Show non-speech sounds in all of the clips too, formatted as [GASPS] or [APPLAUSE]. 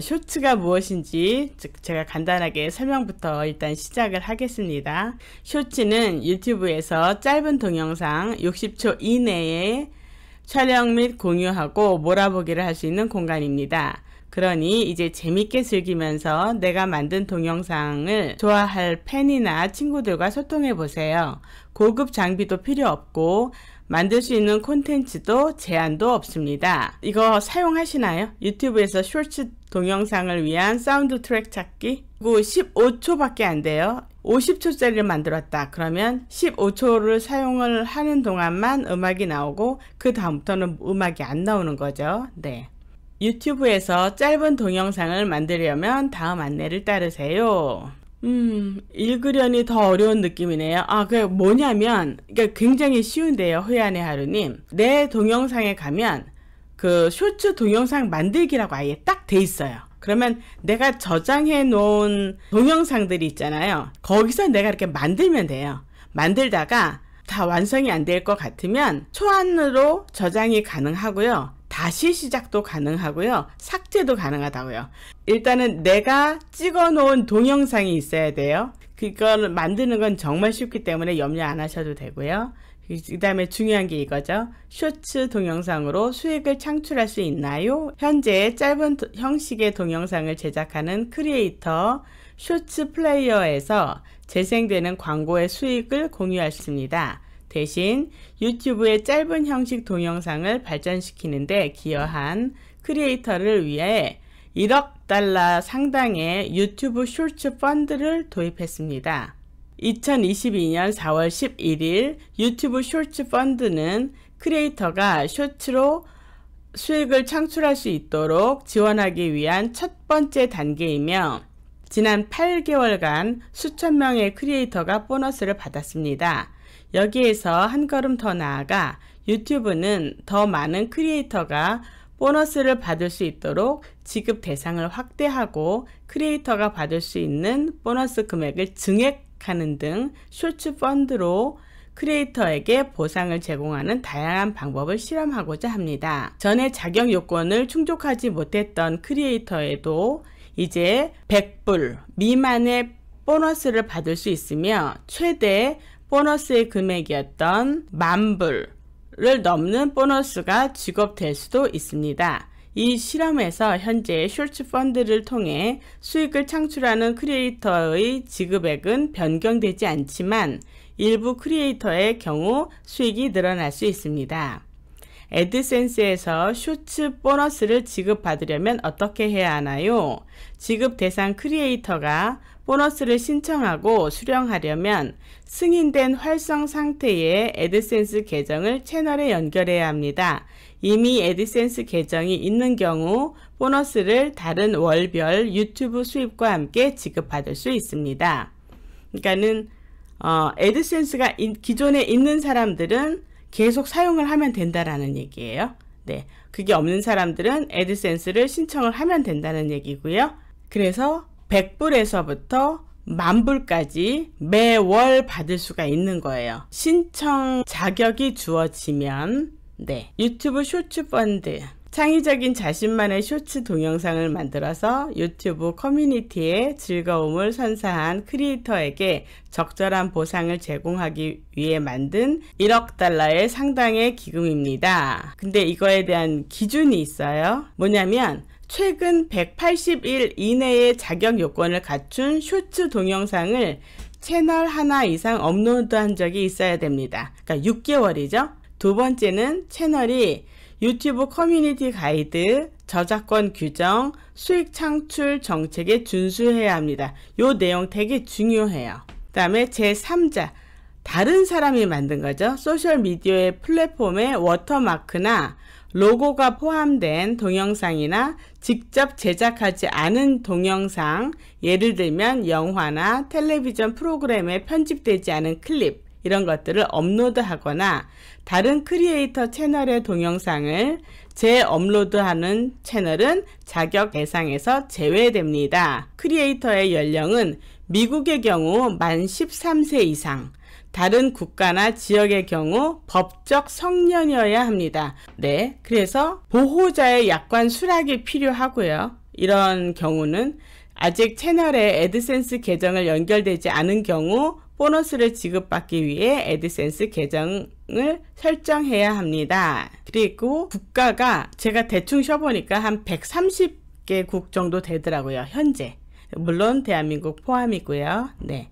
쇼츠가 무엇인지 즉 제가 간단하게 설명부터 일단 시작을 하겠습니다. 쇼츠는 유튜브에서 짧은 동영상 60초 이내에 촬영 및 공유하고 몰아보기를 할 수 있는 공간입니다. 그러니 이제 재밌게 즐기면서 내가 만든 동영상을 좋아할 팬이나 친구들과 소통해 보세요. 고급 장비도 필요 없고 만들 수 있는 콘텐츠도 제한도 없습니다. 이거 사용하시나요? 유튜브에서 쇼츠 동영상을 위한 사운드 트랙 찾기 그리고 15초밖에 안 돼요. 50초짜리를 만들었다. 그러면 15초를 사용을 하는 동안만 음악이 나오고 그 다음부터는 음악이 안 나오는 거죠. 네. 유튜브에서 짧은 동영상을 만들려면 다음 안내를 따르세요. 음, 읽으려니 더 어려운 느낌이네요. 아, 그 뭐냐면, 그러니까 굉장히 쉬운데요, 회안의 하루님. 내 동영상에 가면 그 쇼츠 동영상 만들기라고 아예 딱 돼 있어요. 그러면 내가 저장해 놓은 동영상들이 있잖아요. 거기서 내가 이렇게 만들면 돼요. 만들다가 다 완성이 안 될 것 같으면 초안으로 저장이 가능하고요. 다시 시작도 가능하고요. 삭제도 가능하다고요. 일단은 내가 찍어 놓은 동영상이 있어야 돼요. 그걸 만드는 건 정말 쉽기 때문에 염려 안 하셔도 되고요. 그 다음에 중요한 게 이거죠. 쇼츠 동영상으로 수익을 창출할 수 있나요? 현재 짧은 형식의 동영상을 제작하는 크리에이터 쇼츠 플레이어에서 재생되는 광고의 수익을 공유했습니다. 대신 유튜브의 짧은 형식 동영상을 발전시키는데 기여한 크리에이터를 위해 1억 달러 상당의 유튜브 쇼츠 펀드를 도입했습니다. 2022년 4월 11일 유튜브 쇼츠 펀드는 크리에이터가 쇼츠로 수익을 창출할 수 있도록 지원하기 위한 첫 번째 단계이며 지난 8개월간 수천 명의 크리에이터가 보너스를 받았습니다. 여기에서 한 걸음 더 나아가 유튜브는 더 많은 크리에이터가 보너스를 받을 수 있도록 지급 대상을 확대하고 크리에이터가 받을 수 있는 보너스 금액을 증액하는 등 쇼츠 펀드로 크리에이터에게 보상을 제공하는 다양한 방법을 실험하고자 합니다. 전에 자격 요건을 충족하지 못했던 크리에이터에도 이제 100불 미만의 보너스를 받을 수 있으며 최대 보너스의 금액이었던 만불을 넘는 보너스가 지급될 수도 있습니다. 이 실험에서 현재 쇼츠 펀드를 통해 수익을 창출하는 크리에이터의 지급액은 변경되지 않지만 일부 크리에이터의 경우 수익이 늘어날 수 있습니다. 애드센스에서 쇼츠 보너스를 지급받으려면 어떻게 해야 하나요? 지급 대상 크리에이터가 보너스를 신청하고 수령하려면 승인된 활성 상태의 애드센스 계정을 채널에 연결해야 합니다. 이미 애드센스 계정이 있는 경우 보너스를 다른 월별 유튜브 수입과 함께 지급받을 수 있습니다. 그러니까는 어, 애드센스가 기존에 있는 사람들은 계속 사용을 하면 된다라는 얘기예요. 네, 그게 없는 사람들은 에드센스를 신청을 하면 된다는 얘기고요. 그래서 100불에서부터 만불까지 매월 받을 수가 있는 거예요. 신청 자격이 주어지면 네, 유튜브 쇼츠 펀드 창의적인 자신만의 쇼츠 동영상을 만들어서 유튜브 커뮤니티에 즐거움을 선사한 크리에이터에게 적절한 보상을 제공하기 위해 만든 1억 달러의 상당의 기금입니다. 근데 이거에 대한 기준이 있어요. 뭐냐면 최근 180일 이내에 자격 요건을 갖춘 쇼츠 동영상을 채널 하나 이상 업로드한 적이 있어야 됩니다. 그러니까 6개월이죠. 두 번째는 채널이 유튜브 커뮤니티 가이드, 저작권 규정, 수익 창출 정책에 준수해야 합니다. 요 내용 되게 중요해요. 그 다음에 제3자, 다른 사람이 만든 거죠. 소셜미디어의 플랫폼에 워터마크나 로고가 포함된 동영상이나 직접 제작하지 않은 동영상, 예를 들면 영화나 텔레비전 프로그램에 편집되지 않은 클립, 이런 것들을 업로드하거나 다른 크리에이터 채널의 동영상을 재업로드하는 채널은 자격 대상에서 제외됩니다. 크리에이터의 연령은 미국의 경우 만 13세 이상, 다른 국가나 지역의 경우 법적 성년이어야 합니다. 네, 그래서 보호자의 약관 수락이 필요하고요. 이런 경우는 아직 채널에 애드센스 계정을 연결되지 않은 경우 보너스를 지급받기 위해 애드센스 계정을 설정해야 합니다. 그리고 국가가 제가 대충 쉬어보니까 한 130개국 정도 되더라고요. 현재. 물론 대한민국 포함이고요. 네.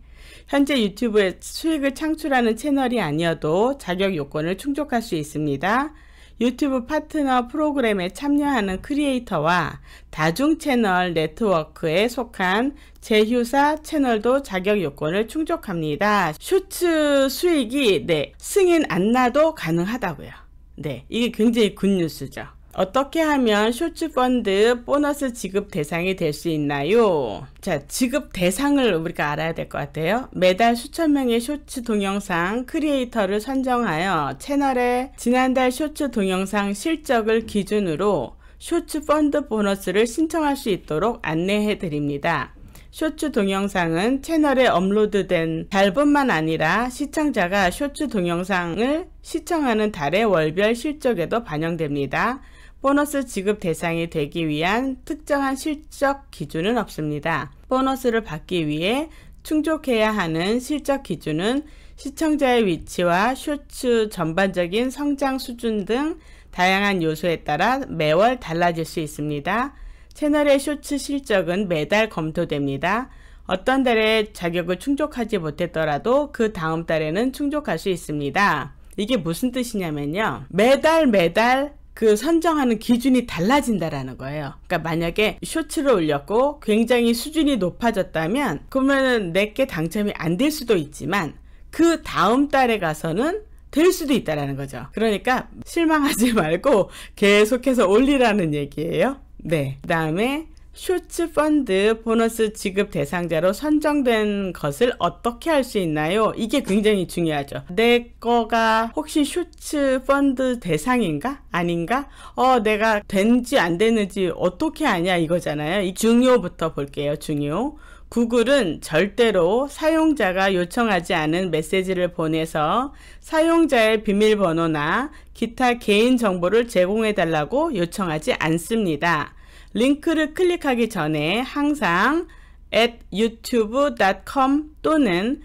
현재 유튜브에 수익을 창출하는 채널이 아니어도 자격 요건을 충족할 수 있습니다. 유튜브 파트너 프로그램에 참여하는 크리에이터와 다중 채널 네트워크에 속한 제휴사 채널도 자격 요건을 충족합니다. 슈츠 수익이 네 승인 안 나도 가능하다고요. 네, 이게 굉장히 굿뉴스죠. 어떻게 하면 쇼츠펀드 보너스 지급 대상이 될 수 있나요? 자, 지급 대상을 우리가 알아야 될 것 같아요. 매달 수천 명의 쇼츠 동영상 크리에이터를 선정하여 채널의 지난달 쇼츠 동영상 실적을 기준으로 쇼츠 펀드 보너스를 신청할 수 있도록 안내해 드립니다. 쇼츠 동영상은 채널에 업로드된 달뿐만 아니라 시청자가 쇼츠 동영상을 시청하는 달의 월별 실적에도 반영됩니다. 보너스 지급 대상이 되기 위한 특정한 실적 기준은 없습니다. 보너스를 받기 위해 충족해야 하는 실적 기준은 시청자의 위치와 쇼츠 전반적인 성장 수준 등 다양한 요소에 따라 매월 달라질 수 있습니다. 채널의 쇼츠 실적은 매달 검토됩니다. 어떤 달에 자격을 충족하지 못했더라도 그 다음 달에는 충족할 수 있습니다. 이게 무슨 뜻이냐면요. 매달 매달 그 선정하는 기준이 달라진다라는 거예요. 그러니까 만약에 쇼츠를 올렸고 굉장히 수준이 높아졌다면 그러면은 내게 당첨이 안 될 수도 있지만 그 다음 달에 가서는 될 수도 있다라는 거죠. 그러니까 실망하지 [LAUGHS] 말고 계속해서 올리라는 얘기예요. 네. 그다음에 슈츠 펀드 보너스 지급 대상자로 선정된 것을 어떻게 할 수 있나요? 이게 굉장히 중요하죠. 내 거가 혹시 슈츠 펀드 대상인가? 아닌가? 어, 내가 된지 안 되는지 어떻게 아냐 이거잖아요. 이 중요부터 볼게요. 중요. 구글은 절대로 사용자가 요청하지 않은 메시지를 보내서 사용자의 비밀번호나 기타 개인 정보를 제공해 달라고 요청하지 않습니다. 링크를 클릭하기 전에 항상 at youtube.com 또는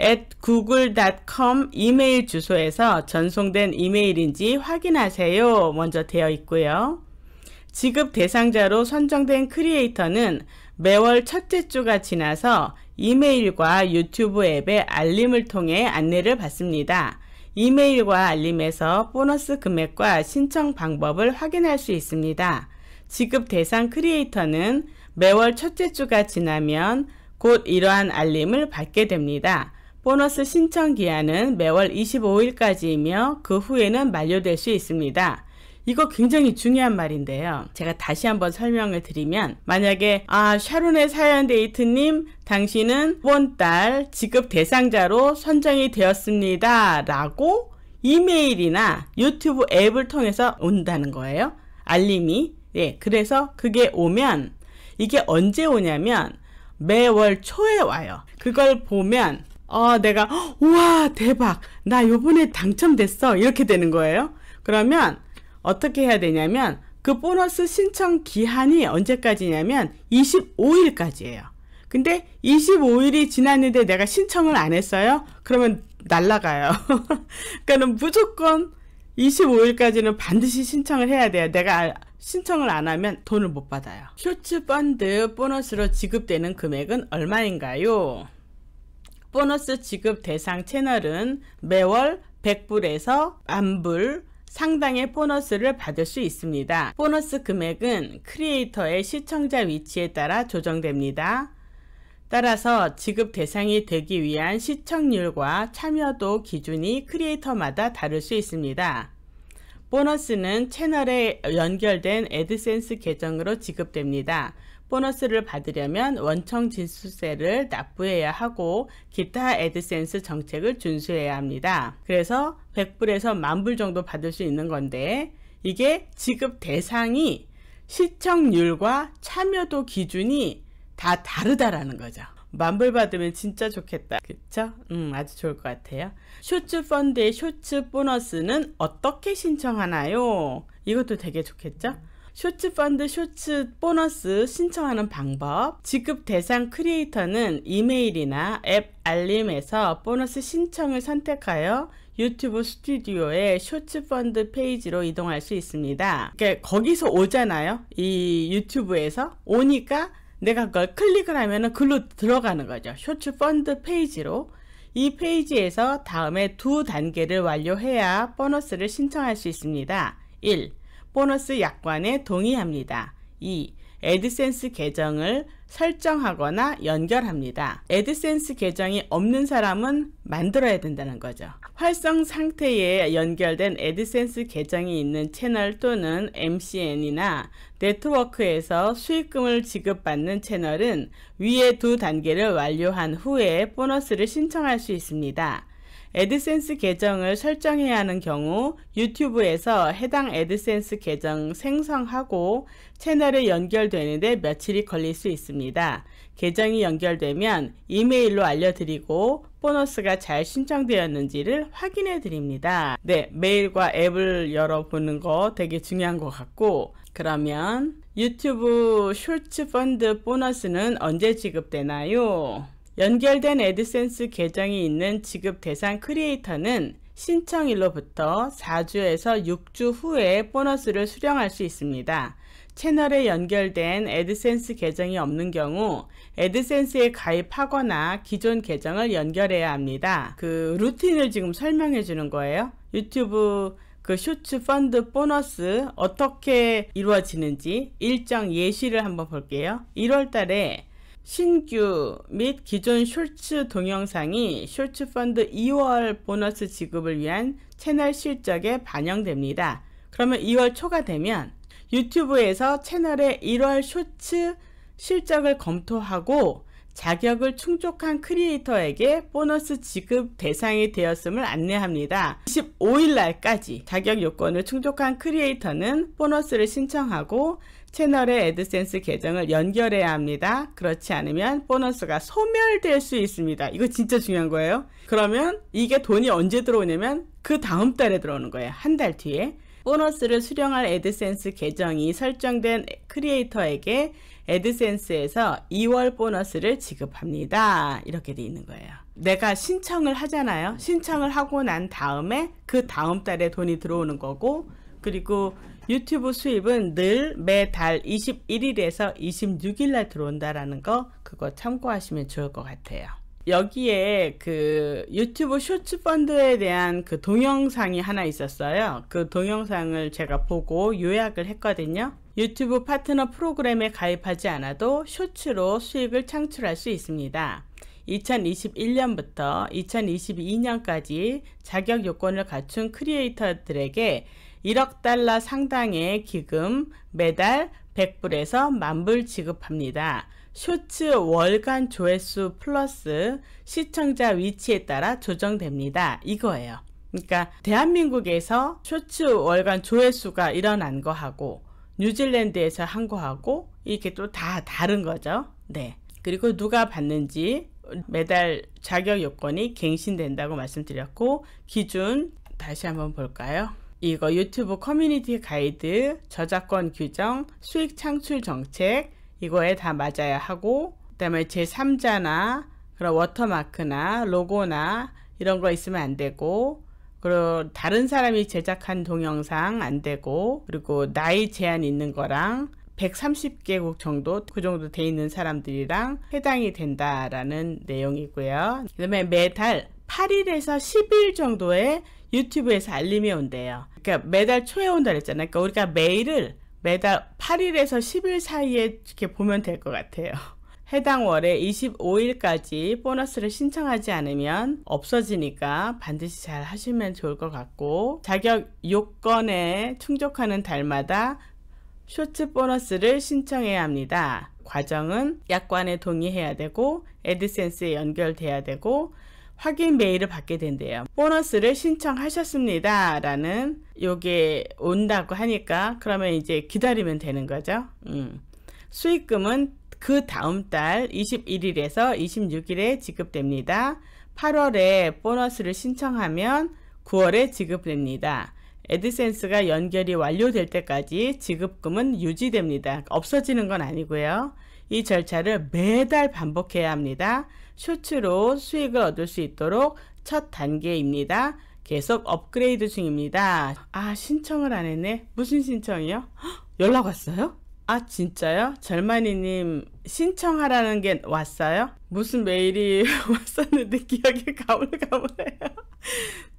at google.com 이메일 주소에서 전송된 이메일인지 확인하세요. 먼저 되어 있고요. 지급 대상자로 선정된 크리에이터는 매월 첫째 주가 지나서 이메일과 유튜브 앱의 알림을 통해 안내를 받습니다. 이메일과 알림에서 보너스 금액과 신청 방법을 확인할 수 있습니다. 지급 대상 크리에이터는 매월 첫째 주가 지나면 곧 이러한 알림을 받게 됩니다. 보너스 신청 기한은 매월 25일까지이며 그 후에는 만료될 수 있습니다. 이거 굉장히 중요한 말인데요. 제가 다시 한번 설명을 드리면 만약에 아 샤론의 사연 데이트님 당신은 이번 달 지급 대상자로 선정이 되었습니다 라고 이메일이나 유튜브 앱을 통해서 온다는 거예요. 알림이 예, 그래서 그게 오면 이게 언제 오냐면 매월 초에 와요. 그걸 보면 어, 내가 우와 대박 나 요번에 당첨됐어 이렇게 되는 거예요. 그러면 어떻게 해야 되냐면 그 보너스 신청 기한이 언제까지냐면 25일까지예요. 근데 25일이 지났는데 내가 신청을 안 했어요? 그러면 날라가요. [LAUGHS] 그러니까는 무조건 25일까지는 반드시 신청을 해야 돼요. 내가 신청을 안 하면 돈을 못 받아요. 쇼츠 펀드 보너스로 지급되는 금액은 얼마인가요? 보너스 지급 대상 채널은 매월 100불에서 만불 상당의 보너스를 받을 수 있습니다. 보너스 금액은 크리에이터의 시청자 위치에 따라 조정됩니다. 따라서 지급 대상이 되기 위한 시청률과 참여도 기준이 크리에이터마다 다를 수 있습니다. 보너스는 채널에 연결된 에드센스 계정으로 지급됩니다. 보너스를 받으려면 원청 진수세를 납부해야 하고 기타 에드센스 정책을 준수해야 합니다. 그래서 100불에서 만불 정도 받을 수 있는 건데 이게 지급 대상이 시청률과 참여도 기준이 다 다르다라는 거죠. 만불 받으면 진짜 좋겠다. 그쵸? 음, 아주 좋을 것 같아요. 쇼츠 펀드의 쇼츠 보너스는 어떻게 신청하나요? 이것도 되게 좋겠죠? 쇼츠 펀드 쇼츠 보너스 신청하는 방법 지급 대상 크리에이터는 이메일이나 앱 알림에서 보너스 신청을 선택하여 유튜브 스튜디오의 쇼츠 펀드 페이지로 이동할 수 있습니다. 그러니까 거기서 오잖아요. 이 유튜브에서 오니까 내가 그걸 클릭을 하면은 글로 들어가는 거죠. 쇼츠 펀드 페이지로. 이 페이지에서 다음에 두 단계를 완료해야 보너스를 신청할 수 있습니다. 1. 보너스 약관에 동의합니다. 2. 애드센스 계정을 설정하거나 연결합니다. 애드센스 계정이 없는 사람은 만들어야 된다는 거죠. 활성 상태에 연결된 애드센스 계정이 있는 채널 또는 MCN이나 네트워크에서 수익금을 지급받는 채널은 위의 두 단계를 완료한 후에 보너스를 신청할 수 있습니다. 애드센스 계정을 설정해야 하는 경우 유튜브에서 해당 애드센스 계정 생성하고 채널에 연결되는데 며칠이 걸릴 수 있습니다. 계정이 연결되면 이메일로 알려드리고 보너스가 잘 신청되었는지를 확인해 드립니다. 네, 메일과 앱을 열어보는 거 되게 중요한 것 같고 그러면 유튜브 쇼츠 펀드 보너스는 언제 지급되나요? 연결된 애드센스 계정이 있는 지급 대상 크리에이터는 신청일로부터 4주에서 6주 후에 보너스를 수령할 수 있습니다. 채널에 연결된 애드센스 계정이 없는 경우 애드센스에 가입하거나 기존 계정을 연결해야 합니다. 그 루틴을 지금 설명해 주는 거예요. 유튜브 그 쇼츠 펀드 보너스 어떻게 이루어지는지 일정 예시를 한번 볼게요. 1월 달에 신규 및 기존 쇼츠 동영상이 쇼츠 펀드 2월 보너스 지급을 위한 채널 실적에 반영됩니다. 그러면 2월 초가 되면 유튜브에서 채널의 1월 쇼츠 실적을 검토하고 자격을 충족한 크리에이터에게 보너스 지급 대상이 되었음을 안내합니다. 25일 날까지 자격 요건을 충족한 크리에이터는 보너스를 신청하고 채널의 에드센스 계정을 연결해야 합니다. 그렇지 않으면 보너스가 소멸될 수 있습니다. 이거 진짜 중요한 거예요. 그러면 이게 돈이 언제 들어오냐면 그 다음 달에 들어오는 거예요. 한 달 뒤에. 보너스를 수령할 에드센스 계정이 설정된 크리에이터에게 에드센스에서 2월 보너스를 지급합니다. 이렇게 돼 있는 거예요. 내가 신청을 하잖아요. 신청을 하고 난 다음에 그 다음 달에 돈이 들어오는 거고 그리고 유튜브 수입은 늘 매달 21일에서 26일날 들어온다라는 거 그거 참고하시면 좋을 것 같아요. 여기에 그 유튜브 쇼츠 펀드에 대한 그 동영상이 하나 있었어요. 그 동영상을 제가 보고 요약을 했거든요. 유튜브 파트너 프로그램에 가입하지 않아도 쇼츠로 수익을 창출할 수 있습니다. 2021년부터 2022년까지 자격 요건을 갖춘 크리에이터들에게 1억 달러 상당의 기금 매달 100불에서 만불 지급합니다. 쇼츠 월간 조회수 플러스 시청자 위치에 따라 조정됩니다. 이거예요. 그러니까 대한민국에서 쇼츠 월간 조회수가 일어난 거하고 뉴질랜드에서 한 거하고 이게 또 다 다른 거죠. 네. 그리고 누가 받는지 매달 자격 요건이 갱신된다고 말씀드렸고 기준 다시 한번 볼까요? 이거 유튜브 커뮤니티 가이드, 저작권 규정, 수익 창출 정책 이거에 다 맞아야 하고 그 다음에 제3자나 그런 워터마크나 로고나 이런 거 있으면 안 되고 그리고 다른 사람이 제작한 동영상 안 되고 그리고 나이 제한 있는 거랑 130개국 정도 그 정도 돼 있는 사람들이랑 해당이 된다라는 내용이고요. 그다음에 매달 8일에서 10일 정도에 유튜브에서 알림이 온대요. 그러니까 매달 초에 온다 그랬잖아요. 그러니까 우리가 매일을 매달 8일에서 10일 사이에 이렇게 보면 될 것 같아요. [LAUGHS] 해당 월에 25일까지 보너스를 신청하지 않으면 없어지니까 반드시 잘 하시면 좋을 것 같고 자격 요건에 충족하는 달마다 쇼츠 보너스를 신청해야 합니다. 과정은 약관에 동의해야 되고 에드센스에 연결돼야 되고 확인 메일을 받게 된대요. 보너스를 신청하셨습니다. 라는 요게 온다고 하니까 그러면 이제 기다리면 되는 거죠. 음. 수익금은 그 다음 달 21일에서 26일에 지급됩니다. 8월에 보너스를 신청하면 9월에 지급됩니다. 에드센스가 연결이 완료될 때까지 지급금은 유지됩니다. 없어지는 건 아니고요. 이 절차를 매달 반복해야 합니다. 쇼츠로 수익을 얻을 수 있도록 첫 단계입니다. 계속 업그레이드 중입니다. 아 신청을 안 했네. 무슨 신청이요? 헉, [GASPS] 연락 왔어요? 아 진짜요? 절마니님 신청하라는 게 왔어요? 무슨 메일이 [LAUGHS] 왔었는데 기억이 가물가물해요.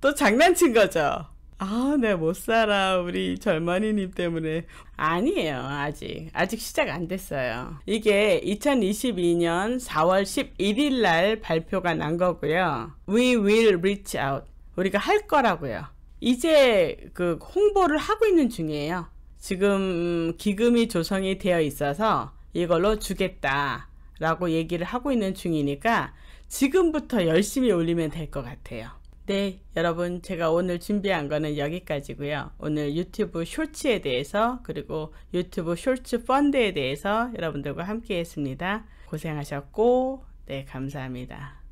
또 장난친 거죠? 아, 내가 네, 못 살아. 우리 젊은이님 때문에. 아니에요, 아직. 아직 시작 안 됐어요. 이게 2022년 4월 11일 날 발표가 난 거고요. We will reach out. 우리가 할 거라고요. 이제 그 홍보를 하고 있는 중이에요. 지금 기금이 조성이 되어 있어서 이걸로 주겠다. 라고 얘기를 하고 있는 중이니까 지금부터 열심히 올리면 될 것 같아요. 네, 여러분 제가 오늘 준비한 거는 여기까지고요. 오늘 유튜브 쇼츠에 대해서 그리고 유튜브 쇼츠 펀드에 대해서 여러분들과 함께 했습니다. 고생하셨고 네, 감사합니다.